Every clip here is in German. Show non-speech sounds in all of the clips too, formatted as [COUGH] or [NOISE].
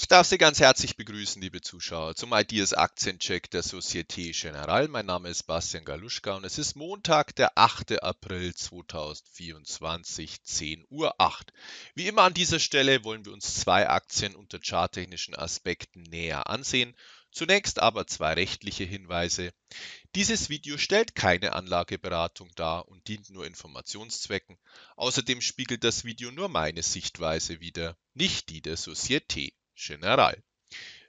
Ich darf Sie ganz herzlich begrüßen, liebe Zuschauer, zum Ideas Aktiencheck der Societe Generale. Mein Name ist Bastian Galuschka und es ist Montag, der 8. April 2024, 10.08 Uhr. Wie immer an dieser Stelle wollen wir uns zwei Aktien unter charttechnischen Aspekten näher ansehen. Zunächst aber zwei rechtliche Hinweise. Dieses Video stellt keine Anlageberatung dar und dient nur Informationszwecken. Außerdem spiegelt das Video nur meine Sichtweise wider, nicht die der Societe. General.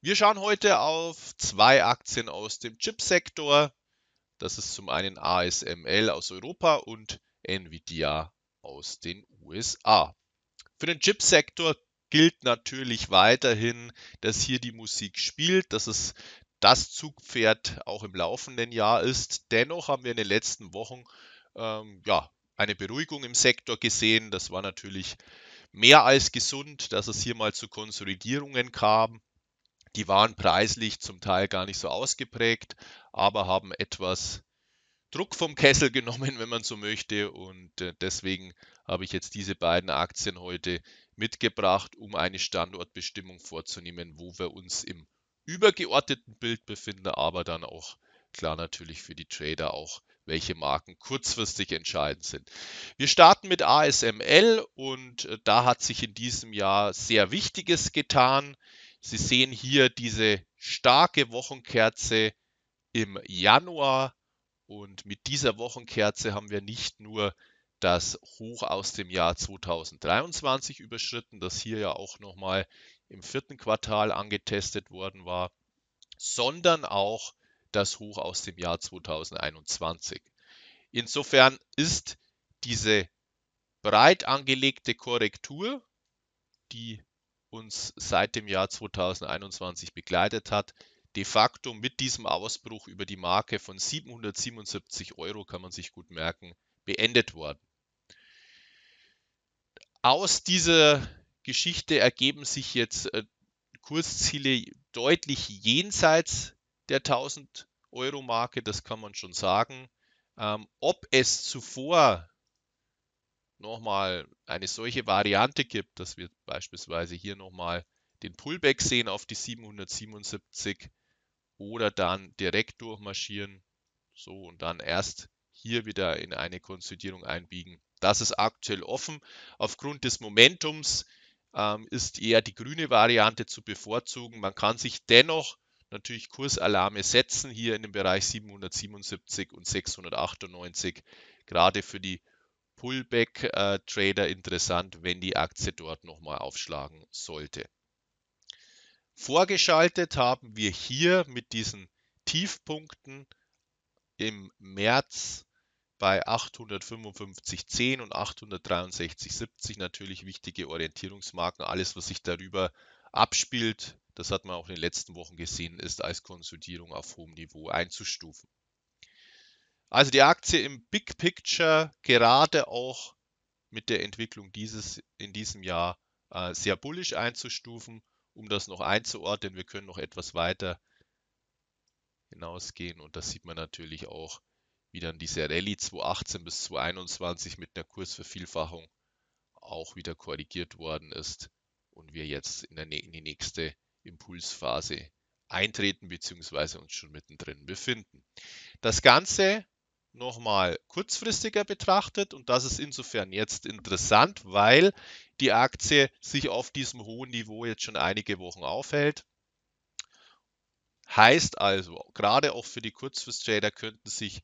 Wir schauen heute auf zwei Aktien aus dem Chipsektor. Das ist zum einen ASML aus Europa und Nvidia aus den USA. Für den Chipsektor gilt natürlich weiterhin, dass hier die Musik spielt, dass es das Zugpferd auch im laufenden Jahr ist. Dennoch haben wir in den letzten Wochen ähm, ja, eine Beruhigung im Sektor gesehen. Das war natürlich mehr als gesund, dass es hier mal zu Konsolidierungen kam. Die waren preislich zum Teil gar nicht so ausgeprägt, aber haben etwas Druck vom Kessel genommen, [LAUGHS] wenn man so möchte. Und äh, deswegen habe ich jetzt diese beiden Aktien heute mitgebracht, um eine Standortbestimmung vorzunehmen, wo wir uns im übergeordneten Bild befinden, aber dann auch klar natürlich für die Trader auch welche Marken kurzfristig entscheidend sind. Wir starten mit ASML und äh, da hat sich in diesem Jahr sehr Wichtiges getan. Sie sehen hier diese starke Wochenkerze im Januar und mit dieser Wochenkerze haben wir nicht nur das Hoch aus dem Jahr 2023 überschritten, das hier ja auch nochmal im vierten Quartal angetestet worden war, sondern auch das Hoch aus dem Jahr 2021. Insofern ist diese breit angelegte Korrektur, die uns seit dem Jahr 2021 begleitet hat, de facto mit diesem Ausbruch über die Marke von 777 Euro, kann man sich gut merken, beendet worden. Aus dieser Geschichte ergeben sich jetzt äh, Kursziele deutlich jenseits der 1000 Euro Marke, das kann man schon sagen. Ähm, ob es zuvor nochmal eine solche Variante gibt, dass wir beispielsweise hier nochmal den Pullback sehen auf die 777 oder dann direkt durchmarschieren, so und dann erst hier wieder in eine Konsolidierung einbiegen. Das ist aktuell offen. Aufgrund des Momentums ähm, ist eher die grüne Variante zu bevorzugen. Man kann sich dennoch natürlich Kursalarme setzen, hier in dem Bereich 777 und 698, gerade für die Pullback-Trader interessant, wenn die Aktie dort nochmal aufschlagen sollte. Vorgeschaltet haben wir hier mit diesen Tiefpunkten im März bei 855,10 und 863,70 natürlich wichtige Orientierungsmarken. Alles, was sich darüber abspielt, das hat man auch in den letzten Wochen gesehen, ist als Konsolidierung auf hohem Niveau einzustufen. Also die Aktie im Big Picture gerade auch mit der Entwicklung dieses in diesem Jahr äh, sehr bullisch einzustufen, um das noch einzuordnen. Wir können noch etwas weiter hinausgehen und das sieht man natürlich auch, wie dann diese Rallye 2018 bis 2021 mit einer Kursvervielfachung auch wieder korrigiert worden ist und wir jetzt in, der, in die nächste Impulsphase eintreten bzw. uns schon mittendrin befinden. Das Ganze nochmal kurzfristiger betrachtet und das ist insofern jetzt interessant, weil die Aktie sich auf diesem hohen Niveau jetzt schon einige Wochen aufhält. Heißt also, gerade auch für die Kurzfrist-Trader könnten sich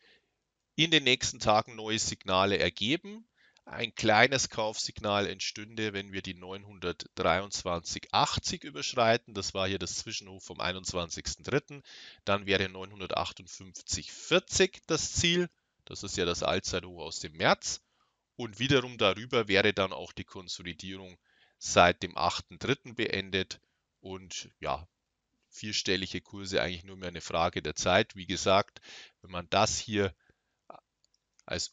in den nächsten Tagen neue Signale ergeben, ein kleines Kaufsignal entstünde, wenn wir die 923,80 überschreiten. Das war hier das Zwischenhof vom 21.03. Dann wäre 958,40 das Ziel. Das ist ja das Allzeithoch aus dem März. Und wiederum darüber wäre dann auch die Konsolidierung seit dem 8.3. beendet. Und ja, vierstellige Kurse eigentlich nur mehr eine Frage der Zeit. Wie gesagt, wenn man das hier als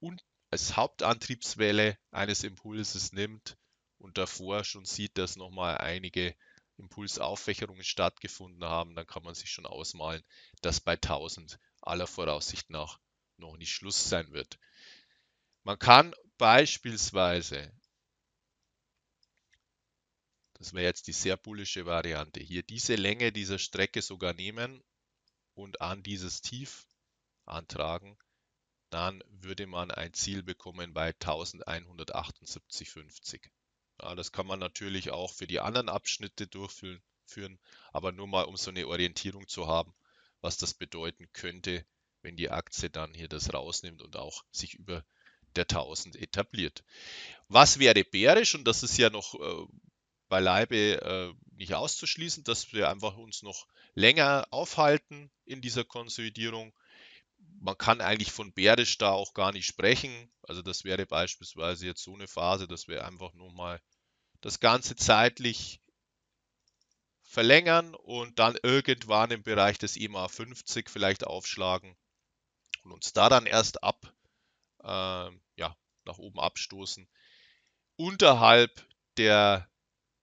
unten als Hauptantriebswelle eines Impulses nimmt und davor schon sieht, dass nochmal einige Impulsaufwächerungen stattgefunden haben, dann kann man sich schon ausmalen, dass bei 1000 aller Voraussicht nach noch nicht Schluss sein wird. Man kann beispielsweise, das wäre jetzt die sehr bullische Variante, hier diese Länge dieser Strecke sogar nehmen und an dieses Tief antragen dann würde man ein Ziel bekommen bei 1178,50. Ja, das kann man natürlich auch für die anderen Abschnitte durchführen, aber nur mal um so eine Orientierung zu haben, was das bedeuten könnte, wenn die Aktie dann hier das rausnimmt und auch sich über der 1000 etabliert. Was wäre bärisch? Und das ist ja noch äh, beileibe äh, nicht auszuschließen, dass wir einfach uns noch länger aufhalten in dieser Konsolidierung man kann eigentlich von bärisch da auch gar nicht sprechen. Also das wäre beispielsweise jetzt so eine Phase, dass wir einfach nur mal das Ganze zeitlich verlängern und dann irgendwann im Bereich des EMA 50 vielleicht aufschlagen und uns da dann erst ab, äh, ja, nach oben abstoßen. Unterhalb der,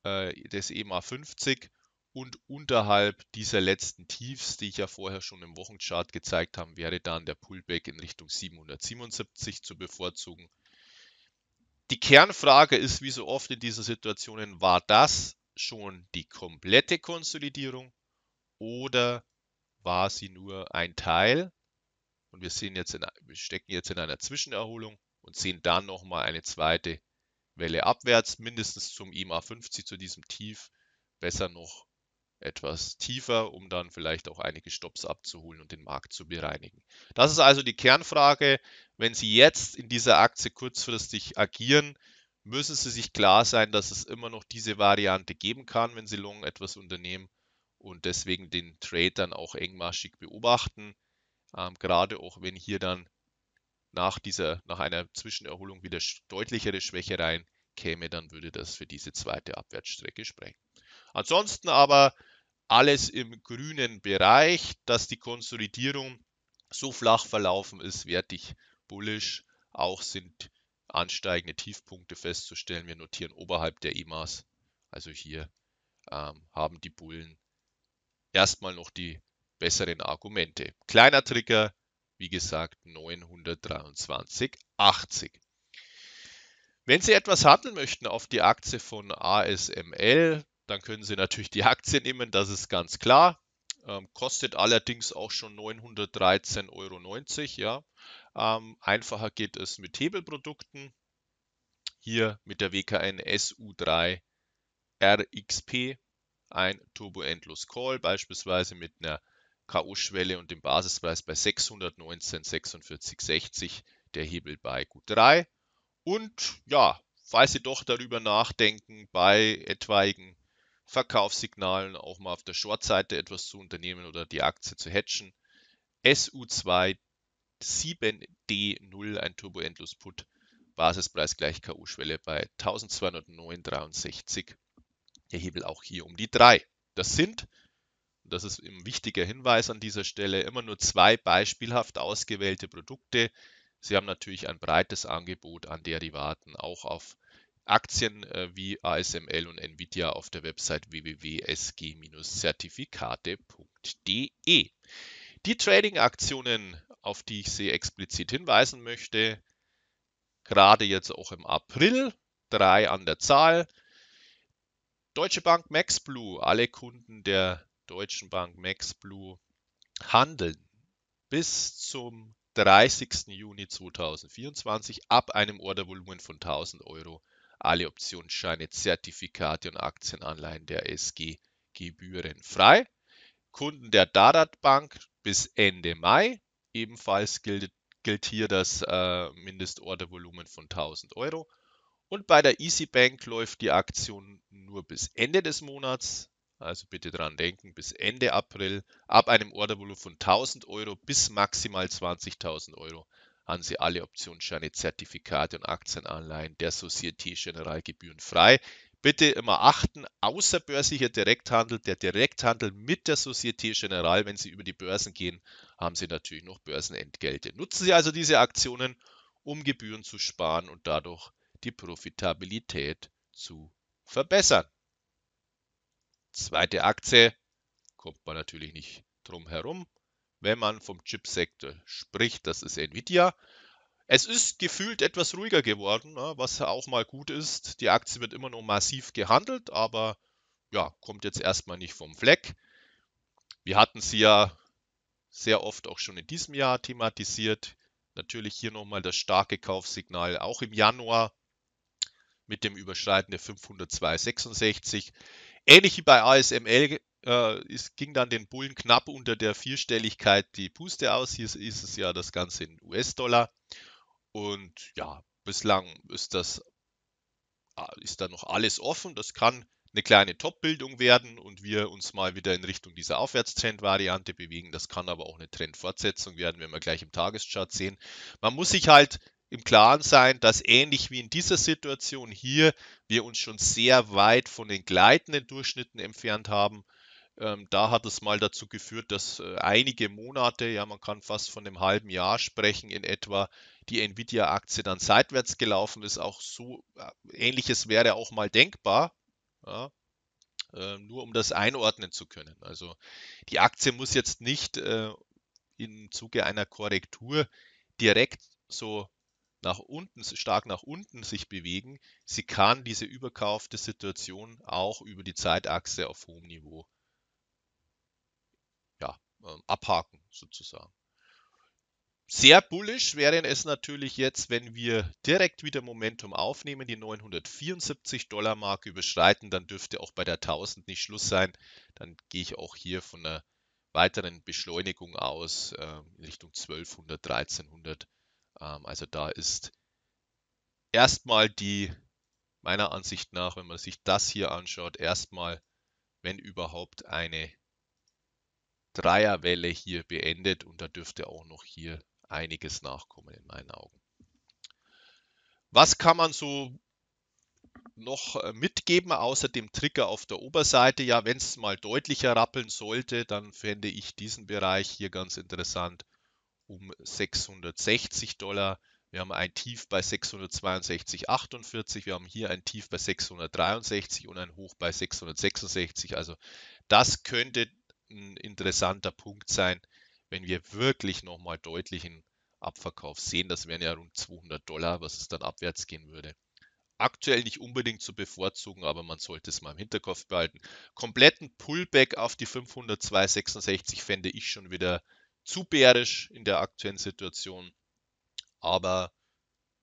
äh, des EMA 50 und unterhalb dieser letzten Tiefs, die ich ja vorher schon im Wochenchart gezeigt habe, wäre dann der Pullback in Richtung 777 zu bevorzugen. Die Kernfrage ist, wie so oft in diesen Situationen, war das schon die komplette Konsolidierung oder war sie nur ein Teil? Und wir, sehen jetzt in, wir stecken jetzt in einer Zwischenerholung und sehen dann nochmal eine zweite Welle abwärts, mindestens zum IMA 50, zu diesem Tief, besser noch etwas tiefer, um dann vielleicht auch einige Stops abzuholen und den Markt zu bereinigen. Das ist also die Kernfrage. Wenn Sie jetzt in dieser Aktie kurzfristig agieren, müssen Sie sich klar sein, dass es immer noch diese Variante geben kann, wenn Sie long etwas unternehmen und deswegen den Trade dann auch engmaschig beobachten. Ähm, gerade auch wenn hier dann nach dieser, nach einer Zwischenerholung wieder deutlichere Schwäche rein käme, dann würde das für diese zweite Abwärtsstrecke sprechen. Ansonsten aber alles im grünen Bereich, dass die Konsolidierung so flach verlaufen ist, wertig bullisch. Auch sind ansteigende Tiefpunkte festzustellen. Wir notieren oberhalb der EMAs. Also hier ähm, haben die Bullen erstmal noch die besseren Argumente. Kleiner Trigger, wie gesagt, 923,80. Wenn Sie etwas handeln möchten auf die Aktie von ASML, dann können Sie natürlich die Aktie nehmen, das ist ganz klar. Ähm, kostet allerdings auch schon 913,90 Euro. Ja. Ähm, einfacher geht es mit Hebelprodukten. Hier mit der WKN SU3 RXP ein Turbo Endless Call, beispielsweise mit einer K.O.-Schwelle und dem Basispreis bei 619,4660, der Hebel bei gut 3. Und ja, falls Sie doch darüber nachdenken, bei etwaigen Verkaufssignalen auch mal auf der Short-Seite etwas zu unternehmen oder die Aktie zu hatchen. su 27 7D0, ein Turbo-Endlos-Put, Basispreis gleich ku schwelle bei 1209,63. Der Hebel auch hier um die 3. Das sind, das ist ein wichtiger Hinweis an dieser Stelle, immer nur zwei beispielhaft ausgewählte Produkte. Sie haben natürlich ein breites Angebot an Derivaten, auch auf Aktien äh, wie ASML und Nvidia auf der Website www.sg-zertifikate.de. Die Trading-Aktionen, auf die ich Sie explizit hinweisen möchte, gerade jetzt auch im April, drei an der Zahl. Deutsche Bank MaxBlue, alle Kunden der Deutschen Bank MaxBlue handeln bis zum 30. Juni 2024 ab einem Ordervolumen von 1000 Euro alle Optionsscheine, Zertifikate und Aktienanleihen der SG gebührenfrei. Kunden der Dadat Bank bis Ende Mai. Ebenfalls gilt, gilt hier das äh, Mindestordervolumen von 1000 Euro. Und bei der Easy Bank läuft die Aktion nur bis Ende des Monats. Also bitte dran denken, bis Ende April ab einem Ordervolumen von 1000 Euro bis maximal 20.000 Euro haben Sie alle Optionsscheine, Zertifikate und Aktienanleihen der Societe Generale gebührenfrei. Bitte immer achten, außerbörslicher Direkthandel, der Direkthandel mit der Societe Generale, wenn Sie über die Börsen gehen, haben Sie natürlich noch Börsenentgelte. Nutzen Sie also diese Aktionen, um Gebühren zu sparen und dadurch die Profitabilität zu verbessern. Zweite Aktie kommt man natürlich nicht drum herum wenn man vom Chipsektor spricht. Das ist Nvidia. Es ist gefühlt etwas ruhiger geworden, ne, was auch mal gut ist. Die Aktie wird immer noch massiv gehandelt, aber ja, kommt jetzt erstmal nicht vom Fleck. Wir hatten sie ja sehr oft auch schon in diesem Jahr thematisiert. Natürlich hier nochmal das starke Kaufsignal, auch im Januar mit dem Überschreiten der 502,66. Ähnlich wie bei ASML äh, es ging dann den Bullen knapp unter der Vierstelligkeit die Puste aus. Hier ist es ja das Ganze in US-Dollar. Und ja, bislang ist das ah, ist da noch alles offen. Das kann eine kleine Top-Bildung werden und wir uns mal wieder in Richtung dieser Aufwärtstrend-Variante bewegen. Das kann aber auch eine Trendfortsetzung werden, wenn wir gleich im Tageschart sehen. Man muss sich halt im Klaren sein, dass ähnlich wie in dieser Situation hier wir uns schon sehr weit von den gleitenden Durchschnitten entfernt haben ähm, da hat es mal dazu geführt, dass äh, einige Monate, ja man kann fast von einem halben Jahr sprechen, in etwa die Nvidia-Aktie dann seitwärts gelaufen ist. Auch so äh, ähnliches wäre auch mal denkbar. Ja, ähm, nur um das einordnen zu können. Also die Aktie muss jetzt nicht äh, im Zuge einer Korrektur direkt so nach unten, stark nach unten sich bewegen. Sie kann diese überkaufte Situation auch über die Zeitachse auf hohem Niveau ähm, abhaken sozusagen. Sehr bullisch wären es natürlich jetzt, wenn wir direkt wieder Momentum aufnehmen, die 974 Dollar Marke überschreiten, dann dürfte auch bei der 1000 nicht Schluss sein. Dann gehe ich auch hier von einer weiteren Beschleunigung aus äh, in Richtung 1200, 1300. Ähm, also da ist erstmal die, meiner Ansicht nach, wenn man sich das hier anschaut, erstmal, wenn überhaupt eine Dreierwelle hier beendet und da dürfte auch noch hier einiges nachkommen in meinen Augen. Was kann man so noch äh, mitgeben, außer dem Trigger auf der Oberseite? Ja, wenn es mal deutlicher rappeln sollte, dann fände ich diesen Bereich hier ganz interessant um 660 Dollar. Wir haben ein Tief bei 662,48, wir haben hier ein Tief bei 663 und ein Hoch bei 666. Also das könnte ein interessanter Punkt sein, wenn wir wirklich nochmal deutlichen Abverkauf sehen. Das wären ja rund 200 Dollar, was es dann abwärts gehen würde. Aktuell nicht unbedingt zu bevorzugen, aber man sollte es mal im Hinterkopf behalten. Kompletten Pullback auf die 502,66 fände ich schon wieder zu bärisch in der aktuellen Situation. Aber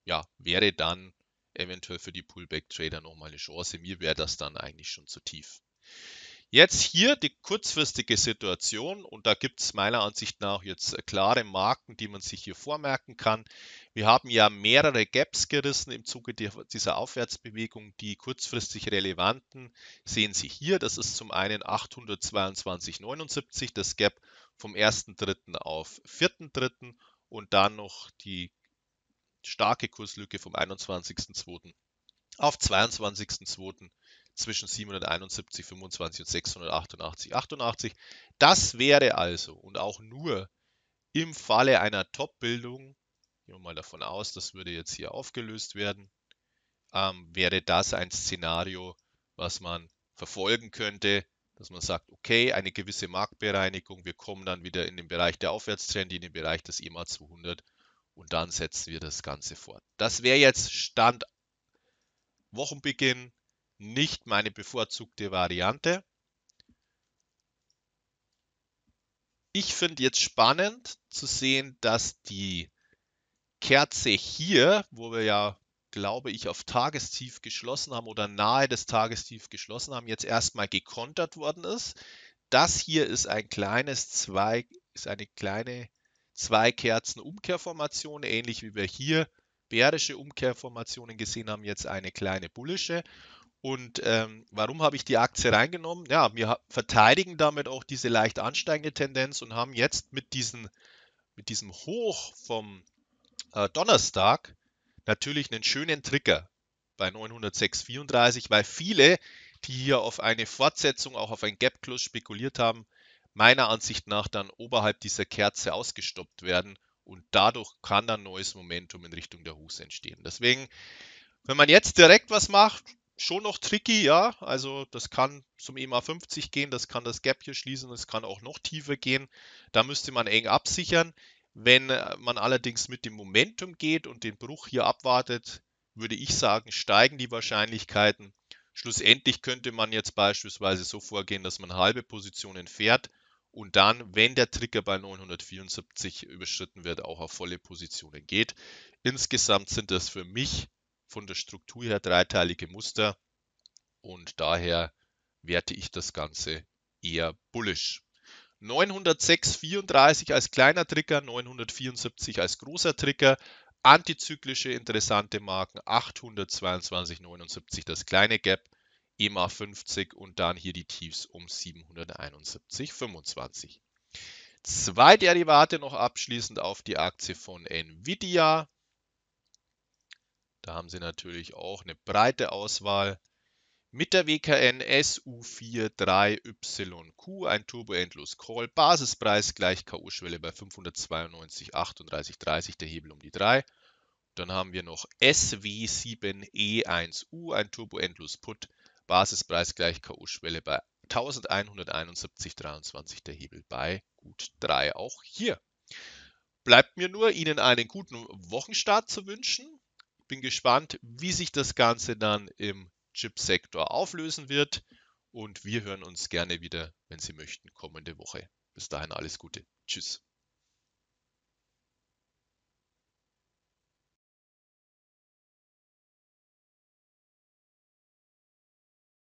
ja, wäre dann eventuell für die Pullback-Trader nochmal eine Chance. Mir wäre das dann eigentlich schon zu tief. Jetzt hier die kurzfristige Situation und da gibt es meiner Ansicht nach jetzt äh, klare Marken, die man sich hier vormerken kann. Wir haben ja mehrere Gaps gerissen im Zuge dieser Aufwärtsbewegung. Die kurzfristig relevanten sehen Sie hier. Das ist zum einen 822,79, das Gap vom 1.3. auf 4.3. und dann noch die starke Kurslücke vom 21.2. auf 22.2 zwischen 771, 25 und 688, 88. Das wäre also und auch nur im Falle einer Top-Bildung, gehen wir mal davon aus, das würde jetzt hier aufgelöst werden, ähm, wäre das ein Szenario, was man verfolgen könnte, dass man sagt, okay, eine gewisse Marktbereinigung, wir kommen dann wieder in den Bereich der Aufwärtstrend, in den Bereich des EMA 200 und dann setzen wir das Ganze fort. Das wäre jetzt Stand Wochenbeginn nicht meine bevorzugte Variante. Ich finde jetzt spannend zu sehen, dass die Kerze hier, wo wir ja, glaube ich, auf Tagestief geschlossen haben oder nahe des Tagestief geschlossen haben, jetzt erstmal gekontert worden ist. Das hier ist ein kleines Zweig, ist eine kleine Zwei-Kerzen-Umkehrformation, ähnlich wie wir hier bärische Umkehrformationen gesehen haben, jetzt eine kleine bullische. Und ähm, warum habe ich die Aktie reingenommen? Ja, wir verteidigen damit auch diese leicht ansteigende Tendenz und haben jetzt mit, diesen, mit diesem Hoch vom äh, Donnerstag natürlich einen schönen Trigger bei 906,34, weil viele, die hier auf eine Fortsetzung, auch auf ein Gap Plus spekuliert haben, meiner Ansicht nach dann oberhalb dieser Kerze ausgestoppt werden und dadurch kann dann neues Momentum in Richtung der Hus entstehen. Deswegen, wenn man jetzt direkt was macht, schon noch tricky, ja. Also das kann zum EMA 50 gehen, das kann das Gap hier schließen, das kann auch noch tiefer gehen. Da müsste man eng absichern. Wenn äh, man allerdings mit dem Momentum geht und den Bruch hier abwartet, würde ich sagen, steigen die Wahrscheinlichkeiten. Schlussendlich könnte man jetzt beispielsweise so vorgehen, dass man halbe Positionen fährt und dann, wenn der Trigger bei 974 überschritten wird, auch auf volle Positionen geht. Insgesamt sind das für mich von der Struktur her dreiteilige Muster und daher werte ich das Ganze eher bullisch. 906,34 als kleiner Trigger, 974 als großer Trigger, antizyklische interessante Marken 822,79 das kleine Gap, EMA 50 und dann hier die Tiefs um 771,25. Zwei Derivate noch abschließend auf die Aktie von Nvidia. Da haben Sie natürlich auch eine breite Auswahl. Mit der WKN SU43YQ ein Turbo Endlos Call, Basispreis gleich K.O.-Schwelle bei 592,3830, der Hebel um die 3. Dann haben wir noch SW7E1U, e ein Turbo Endlos Put, Basispreis gleich K.O.-Schwelle bei 1171,23, der Hebel bei gut 3 auch hier. Bleibt mir nur, Ihnen einen guten Wochenstart zu wünschen bin gespannt, wie sich das Ganze dann im Chipsektor auflösen wird. Und wir hören uns gerne wieder, wenn Sie möchten, kommende Woche. Bis dahin alles Gute. Tschüss.